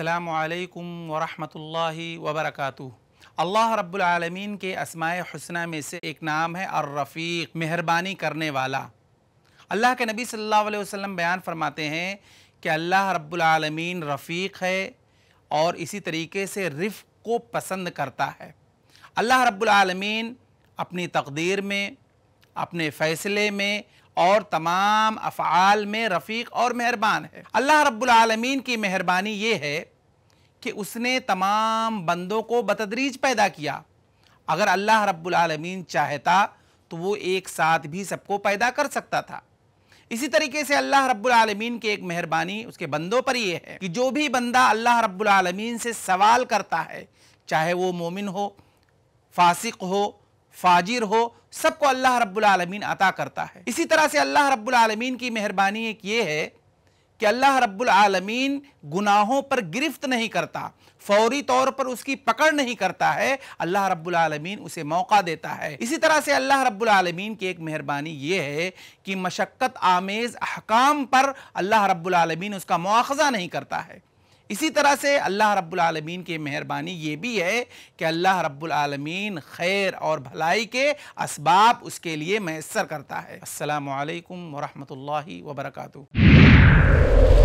असलकम वरहमल वबरक अल्लाह रब्लमीन के असमाय हसना में से एक नाम है और रफ़ीक मेहरबानी करने वाला अल्लाह के नबी सल्लल्लाहु अलैहि वसल्लम बयान फरमाते हैं कि अल्लाह रब्लमीन रफ़ीक है और इसी तरीके से रिफ़ को पसंद करता है अल्लाह रब्लमीन अपनी तकदीर में अपने फ़ैसले में और तमाम अफ़ाल में रफ़ीक और मेहरबान है अल्लाह रब्बुलमीन की मेहरबानी ये है कि उसने तमाम बंदों को बतदरीज पैदा किया अगर अल्लाह रब्बुलमीन चाहता तो वो एक साथ भी सबको पैदा कर सकता था इसी तरीके से अल्लाह रब्बुलमीन की एक मेहरबानी उसके बंदों पर यह है कि जो भी बंदा अल्लाह रब्बुलमीन से सवाल करता है चाहे वो मोमिन हो फासिक हो फाजिर हो सबको अल्लाह रब्बुल अता करता है इसी तरह से अल्लाह रब्बुल की मेहरबानी एक ये है कि अल्लाह रब्बुल गुनाहों पर गिरफ्त नहीं करता फौरी तौर पर उसकी पकड़ नहीं करता है अल्लाह रब्बुल उसे मौका देता है इसी तरह से अल्लाह रब्बुल की एक मेहरबानी ये है कि मशक्क़त आमेज़ अहकाम पर अल्लाह रब्बुल उसका मुआखजा नहीं करता है इसी तरह से अल्लाह रब्बुल आलमीन की मेहरबानी ये भी है कि अल्लाह रब्बुल आलमीन खैर और भलाई के इसबाब उसके लिए मैसर करता है असलकम वरहमल वबरकू